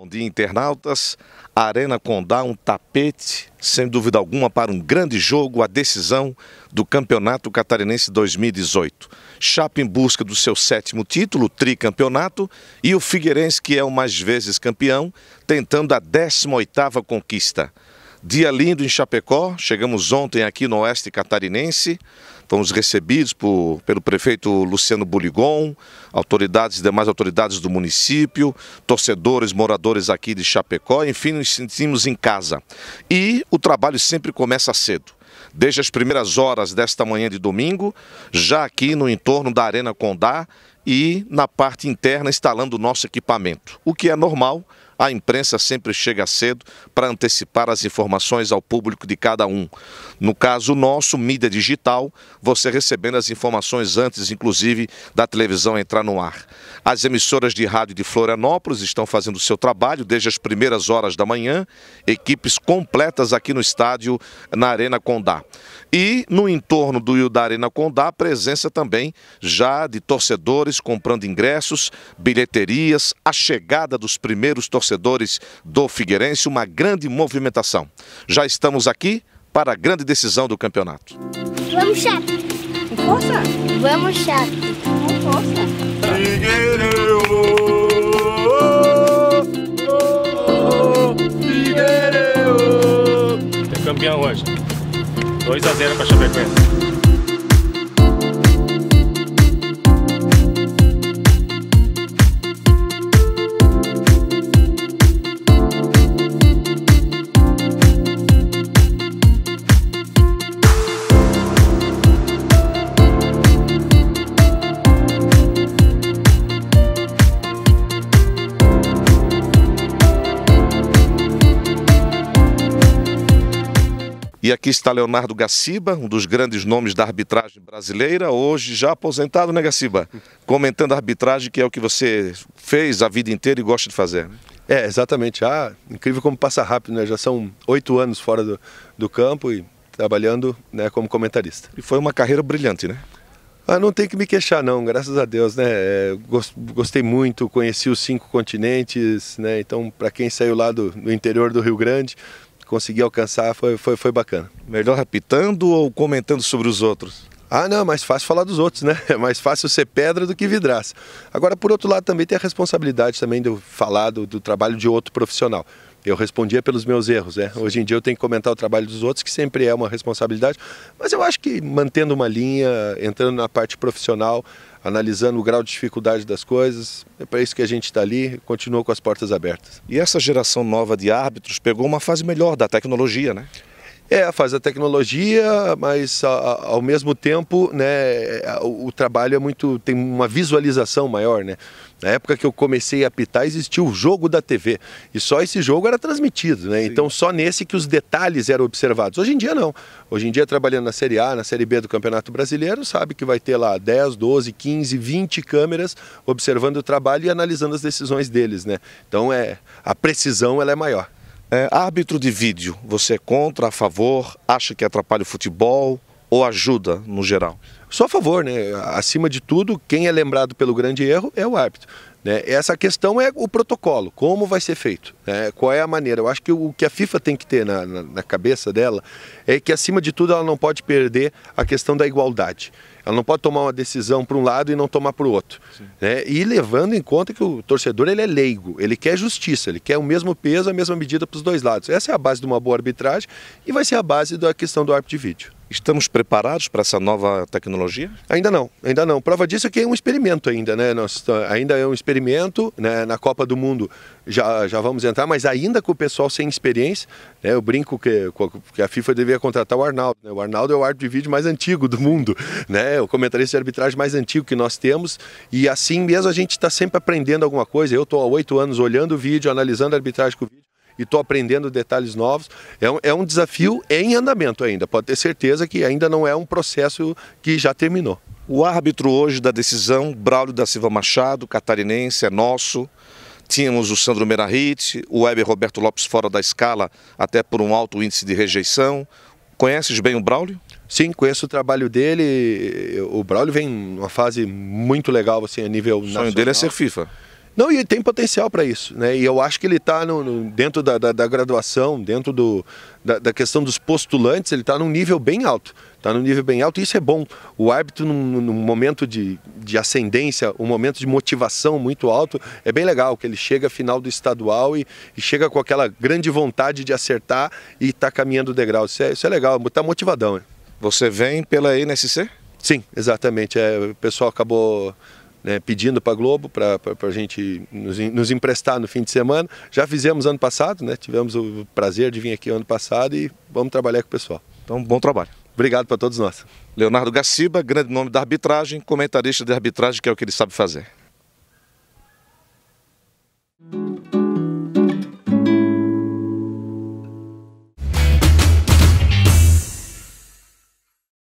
Bom dia, internautas. A Arena Condá, um tapete, sem dúvida alguma, para um grande jogo, a decisão do Campeonato Catarinense 2018. Chapa em busca do seu sétimo título, tricampeonato, e o Figueirense, que é o mais vezes campeão, tentando a 18ª conquista. Dia lindo em Chapecó, chegamos ontem aqui no Oeste Catarinense, fomos recebidos por, pelo prefeito Luciano Buligon, autoridades, demais autoridades do município, torcedores, moradores aqui de Chapecó, enfim, nos sentimos em casa. E o trabalho sempre começa cedo desde as primeiras horas desta manhã de domingo, já aqui no entorno da Arena Condá e na parte interna instalando o nosso equipamento, o que é normal a imprensa sempre chega cedo para antecipar as informações ao público de cada um. No caso nosso, mídia digital, você recebendo as informações antes, inclusive, da televisão entrar no ar. As emissoras de rádio de Florianópolis estão fazendo o seu trabalho desde as primeiras horas da manhã, equipes completas aqui no estádio, na Arena Condá. E no entorno do da Arena Condá, presença também já de torcedores comprando ingressos, bilheterias, a chegada dos primeiros torcedores torcedores do Figueirense, uma grande movimentação. Já estamos aqui para a grande decisão do campeonato. Vamos, chato! Com força! Vamos, chato! Com força! Figueiredo! campeão hoje. 2 x 0 para Chapecoense. E aqui está Leonardo Gaciba, um dos grandes nomes da arbitragem brasileira, hoje já aposentado, né, Gaciba? Comentando a arbitragem, que é o que você fez a vida inteira e gosta de fazer. É, exatamente. Ah, incrível como passa rápido, né? Já são oito anos fora do, do campo e trabalhando né, como comentarista. E foi uma carreira brilhante, né? Ah, não tem que me queixar, não, graças a Deus, né? É, gostei muito, conheci os cinco continentes, né? Então, para quem saiu lá do, do interior do Rio Grande, consegui alcançar foi, foi, foi bacana. Melhor rapitando ou comentando sobre os outros? Ah, não, é mais fácil falar dos outros, né? É mais fácil ser pedra do que vidraça. Agora, por outro lado, também tem a responsabilidade também de eu falar do, do trabalho de outro profissional. Eu respondia pelos meus erros, né? Hoje em dia eu tenho que comentar o trabalho dos outros, que sempre é uma responsabilidade, mas eu acho que mantendo uma linha, entrando na parte profissional, analisando o grau de dificuldade das coisas. É para isso que a gente está ali, continua com as portas abertas. E essa geração nova de árbitros pegou uma fase melhor da tecnologia, né? É, faz a tecnologia, mas a, a, ao mesmo tempo, né, é, o, trabalho é muito tem uma visualização maior, né? Na época que eu comecei a apitar existia o jogo da TV e só esse jogo era transmitido, né? Sim. Então só nesse que os detalhes eram observados. Hoje em dia não. Hoje em dia trabalhando na Série A, na Série B do Campeonato Brasileiro, sabe que vai ter lá 10, 12, 15, 20 câmeras observando o trabalho e analisando as decisões deles, né? Então é a precisão ela é maior. É, árbitro de vídeo, você é contra, a favor, acha que atrapalha o futebol ou ajuda no geral? Só a favor, né? Acima de tudo, quem é lembrado pelo grande erro é o árbitro. Né? Essa questão é o protocolo, como vai ser feito, né? qual é a maneira. Eu acho que o que a FIFA tem que ter na, na, na cabeça dela é que, acima de tudo, ela não pode perder a questão da igualdade. Ela não pode tomar uma decisão para um lado e não tomar para o outro. Né? E levando em conta que o torcedor ele é leigo, ele quer justiça, ele quer o mesmo peso, a mesma medida para os dois lados. Essa é a base de uma boa arbitragem e vai ser a base da questão do árbitro de vídeo. Estamos preparados para essa nova tecnologia? Ainda não, ainda não. Prova disso é que é um experimento ainda, né? Nós, ainda é um experimento, né? Na Copa do Mundo já, já vamos entrar, mas ainda com o pessoal sem experiência, né? Eu brinco que, que a FIFA devia contratar o Arnaldo. Né? O Arnaldo é o árbitro de vídeo mais antigo do mundo, né? O comentarista de arbitragem mais antigo que nós temos e assim mesmo a gente está sempre aprendendo alguma coisa. Eu estou há oito anos olhando o vídeo, analisando a arbitragem com o vídeo e estou aprendendo detalhes novos. É um, é um desafio em andamento ainda, pode ter certeza que ainda não é um processo que já terminou. O árbitro hoje da decisão, Braulio da Silva Machado, catarinense, é nosso. Tínhamos o Sandro Merahit, o Weber Roberto Lopes fora da escala, até por um alto índice de rejeição. Conheces bem o Braulio? Sim, conheço o trabalho dele. O Braulio vem numa fase muito legal assim, a nível o nacional. O sonho dele é ser FIFA. Não, e tem potencial para isso, né? E eu acho que ele está dentro da, da, da, graduação, dentro do, da, da questão dos postulantes, ele está num nível bem alto está num nível bem alto, e isso é bom. O árbitro, num, num, momento de, de ascendência, um momento de motivação muito alto, é bem legal, que ele chega final do estadual e, e chega com aquela grande vontade de acertar e está caminhando o degrau. Isso é, isso é legal, está motivadão. Né? Você vem pela NSC? Sim, exatamente. É, o pessoal acabou né, pedindo para a Globo para a gente nos, nos, emprestar no fim de semana. Já fizemos ano passado, né, tivemos o prazer de vir aqui ano passado e vamos trabalhar com o pessoal. Então, bom trabalho. Obrigado para todos nós. Leonardo Garciba, grande nome da arbitragem, comentarista de arbitragem, que é o que ele sabe fazer.